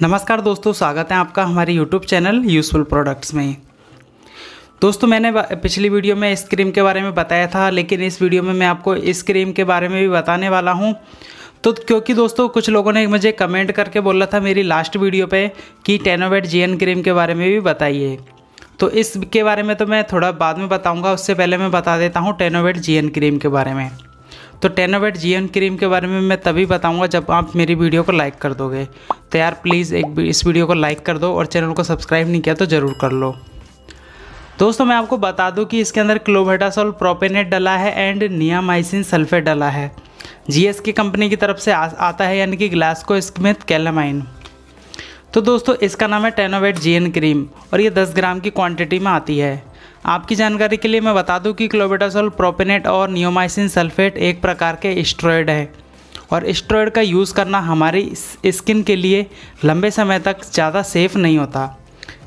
नमस्कार दोस्तों स्वागत है आपका हमारे यूट्यूब चैनल यूज़फुल प्रोडक्ट्स में दोस्तों मैंने पिछली वीडियो में इस क्रीम के बारे में बताया था लेकिन इस वीडियो में मैं आपको इस क्रीम के बारे में भी बताने वाला हूँ तो क्योंकि दोस्तों कुछ लोगों ने मुझे कमेंट करके बोला था मेरी लास्ट वीडियो पे कि टेनोवेट जी क्रीम के बारे में भी बताइए तो इसके बारे में तो मैं थोड़ा बाद में बताऊँगा उससे पहले मैं बता देता हूँ टेनोवेट जी क्रीम के बारे में तो टेनोवेट जी एन क्रीम के बारे में मैं तभी बताऊंगा जब आप मेरी वीडियो को लाइक कर दोगे तो यार प्लीज़ एक इस वीडियो को लाइक कर दो और चैनल को सब्सक्राइब नहीं किया तो ज़रूर कर लो दोस्तों मैं आपको बता दूं कि इसके अंदर क्लोवेटासोल प्रोपेनेट डला है एंड नियामाइसिन सल्फेट डला है जीएस की कंपनी की तरफ से आ, आता है यानी कि ग्लासको स्मिथ कैलामाइन तो दोस्तों इसका नाम है टेनोवेट जीएन क्रीम और ये 10 ग्राम की क्वांटिटी में आती है आपकी जानकारी के लिए मैं बता दूं कि क्लोबेटासोल प्रोपेनेट और नियोमाइसिन सल्फेट एक प्रकार के स्ट्रॉयड है और स्ट्रॉयड का यूज़ करना हमारी स्किन के लिए लंबे समय तक ज़्यादा सेफ नहीं होता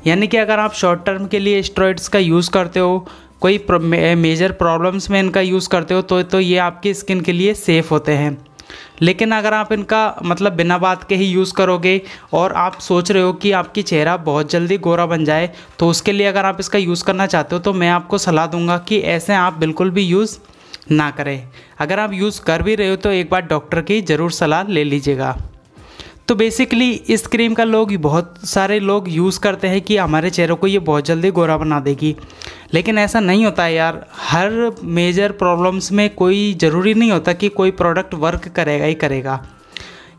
यानी कि अगर आप शॉर्ट टर्म के लिए स्ट्रॉयड्स का यूज़ करते हो कोई मेजर प्रॉब्लम्स में इनका यूज़ करते हो तो तो ये आपकी स्किन के लिए सेफ़ होते हैं लेकिन अगर आप इनका मतलब बिना बात के ही यूज़ करोगे और आप सोच रहे हो कि आपकी चेहरा बहुत जल्दी गोरा बन जाए तो उसके लिए अगर आप इसका यूज़ करना चाहते हो तो मैं आपको सलाह दूंगा कि ऐसे आप बिल्कुल भी यूज़ ना करें अगर आप यूज़ कर भी रहे हो तो एक बार डॉक्टर की ज़रूर सलाह ले लीजिएगा तो बेसिकली इस क्रीम का लोग बहुत सारे लोग यूज़ करते हैं कि हमारे चेहरे को ये बहुत जल्दी गोरा बना देगी लेकिन ऐसा नहीं होता है यार हर मेजर प्रॉब्लम्स में कोई ज़रूरी नहीं होता कि कोई प्रोडक्ट वर्क करेगा ही करेगा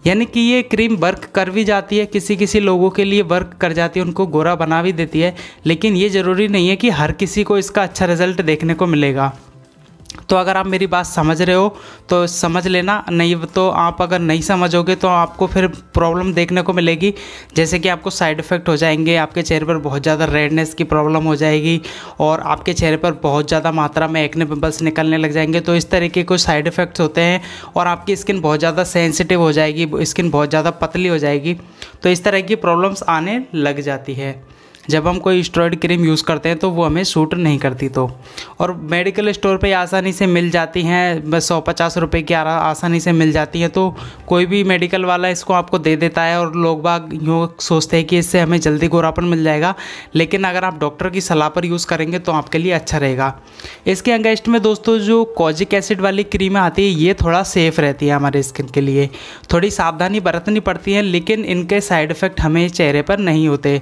यानी कि ये क्रीम वर्क कर भी जाती है किसी किसी लोगों के लिए वर्क कर जाती है उनको गोरा बना भी देती है लेकिन ये ज़रूरी नहीं है कि हर किसी को इसका अच्छा रिजल्ट देखने को मिलेगा तो अगर आप मेरी बात समझ रहे हो तो समझ लेना नहीं तो आप अगर नहीं समझोगे तो आपको फिर प्रॉब्लम देखने को मिलेगी जैसे कि आपको साइड इफ़ेक्ट हो जाएंगे आपके चेहरे पर बहुत ज़्यादा रेडनेस की प्रॉब्लम हो जाएगी और आपके चेहरे पर बहुत ज़्यादा मात्रा में एक्ने पिम्पल्स निकलने लग जाएंगे तो इस तरीके कुछ साइड इफ़ेक्ट्स होते हैं और आपकी स्किन बहुत ज़्यादा सेंसिटिव हो जाएगी स्किन बहुत ज़्यादा पतली हो जाएगी तो इस तरह की प्रॉब्लम्स आने लग जाती है जब हम कोई स्टॉयड क्रीम यूज़ करते हैं तो वो हमें सूट नहीं करती तो और मेडिकल स्टोर पर आसानी से मिल जाती हैं बस सौ पचास रुपये की आसानी से मिल जाती हैं तो कोई भी मेडिकल वाला इसको आपको दे देता है और लोग बाग यूँ सोचते हैं कि इससे हमें जल्दी गोरापन मिल जाएगा लेकिन अगर आप डॉक्टर की सलाह पर यूज़ करेंगे तो आपके लिए अच्छा रहेगा इसके अंगेस्ट में दोस्तों जो कॉजिक एसिड वाली क्रीमें आती है ये थोड़ा सेफ़ रहती है हमारे स्किन के लिए थोड़ी सावधानी बरतनी पड़ती है लेकिन इनके साइड इफ़ेक्ट हमें चेहरे पर नहीं होते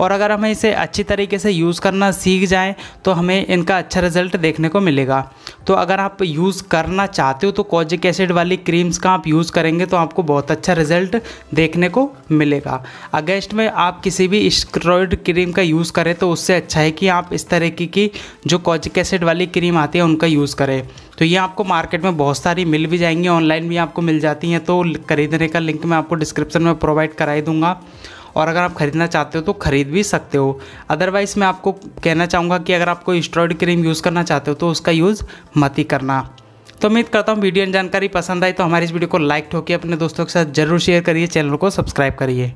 और अगर हमें इसे अच्छी तरीके से यूज़ करना सीख जाएँ तो हमें इनका अच्छा रिजल्ट देखने को मिलेगा तो अगर आप यूज़ करना चाहते हो तो कॉजिक एसिड वाली क्रीम्स का आप यूज़ करेंगे तो आपको बहुत अच्छा रिजल्ट देखने को मिलेगा अगेंस्ट में आप किसी भी स्टेरॉयड क्रीम का यूज़ करें तो उससे अच्छा है कि आप इस तरीके की जो कॉजिक एसिड वाली क्रीम आती है उनका यूज़ करें तो ये आपको मार्केट में बहुत सारी मिल भी जाएंगी ऑनलाइन भी आपको मिल जाती हैं तो ख़रीदने का लिंक मैं आपको डिस्क्रिप्शन में प्रोवाइड कराई दूँगा और अगर आप ख़रीदना चाहते हो तो ख़रीद भी सकते हो अदरवाइज़ मैं आपको कहना चाहूँगा कि अगर आपको स्टॉइड क्रीम यूज़ करना चाहते हो तो उसका यूज़ मत ही करना तो उम्मीद करता हूँ वीडियो जानकारी पसंद आई तो हमारी इस वीडियो को लाइक ठोके अपने दोस्तों के साथ जरूर शेयर करिए चैनल को सब्सक्राइब करिए